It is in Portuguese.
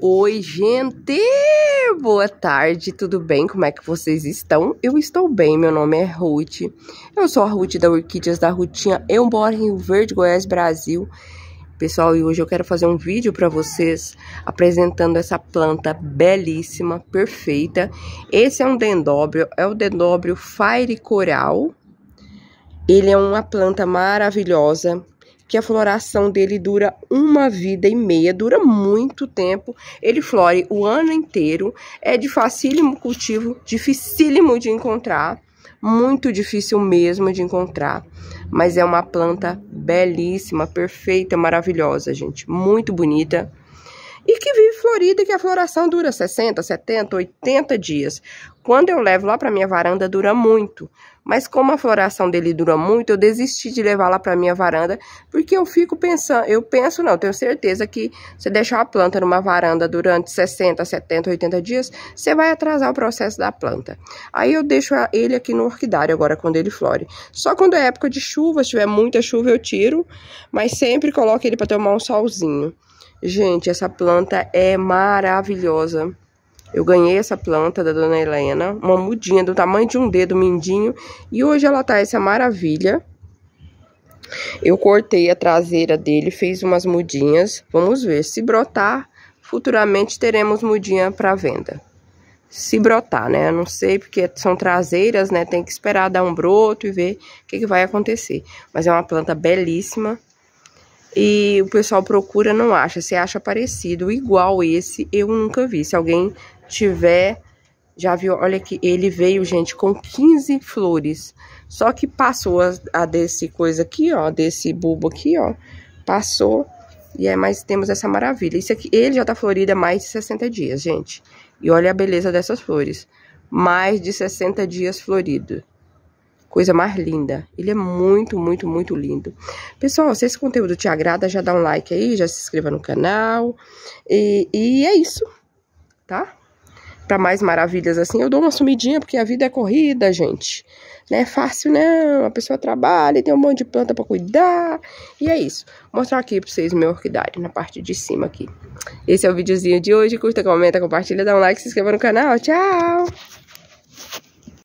Oi, gente! Boa tarde, tudo bem? Como é que vocês estão? Eu estou bem, meu nome é Ruth. Eu sou a Ruth da Orquídeas da Rutinha. Eu moro em Rio Verde, Goiás, Brasil. Pessoal, e hoje eu quero fazer um vídeo para vocês apresentando essa planta belíssima, perfeita. Esse é um dendróbio, é o dendróbio Fire Coral. Ele é uma planta maravilhosa que a floração dele dura uma vida e meia, dura muito tempo. Ele flore o ano inteiro, é de facílimo cultivo, dificílimo de encontrar, muito difícil mesmo de encontrar, mas é uma planta belíssima, perfeita, maravilhosa, gente, muito bonita. E que vive florida, que a floração dura 60, 70, 80 dias. Quando eu levo lá para minha varanda, dura muito. Mas como a floração dele dura muito, eu desisti de levar lá para minha varanda, porque eu fico pensando, eu penso não, tenho certeza que se deixar a planta numa varanda durante 60, 70, 80 dias, você vai atrasar o processo da planta. Aí eu deixo ele aqui no orquidário agora quando ele flore. Só quando é época de chuva, se tiver muita chuva eu tiro, mas sempre coloco ele para tomar um solzinho. Gente, essa planta é maravilhosa. Eu ganhei essa planta da dona Helena, uma mudinha do tamanho de um dedo mindinho, e hoje ela tá essa maravilha. Eu cortei a traseira dele, fiz umas mudinhas. Vamos ver se brotar, futuramente teremos mudinha para venda. Se brotar, né? Eu não sei porque são traseiras, né? Tem que esperar dar um broto e ver o que, que vai acontecer. Mas é uma planta belíssima e o pessoal procura não acha. Se acha parecido, igual esse, eu nunca vi. Se alguém tiver. Já viu, olha que ele veio, gente, com 15 flores. Só que passou a, a desse coisa aqui, ó, desse bulbo aqui, ó. Passou e é, mais temos essa maravilha. Isso aqui, ele já tá florido há mais de 60 dias, gente. E olha a beleza dessas flores. Mais de 60 dias florido. Coisa mais linda. Ele é muito, muito, muito lindo. Pessoal, se esse conteúdo te agrada, já dá um like aí, já se inscreva no canal. E, e é isso, tá? para mais maravilhas assim, eu dou uma sumidinha, porque a vida é corrida, gente. Não é fácil, não. A pessoa trabalha e tem um monte de planta para cuidar. E é isso. Vou mostrar aqui para vocês meu orquidário, na parte de cima aqui. Esse é o videozinho de hoje. Curta, comenta, compartilha, dá um like, se inscreva no canal. Tchau!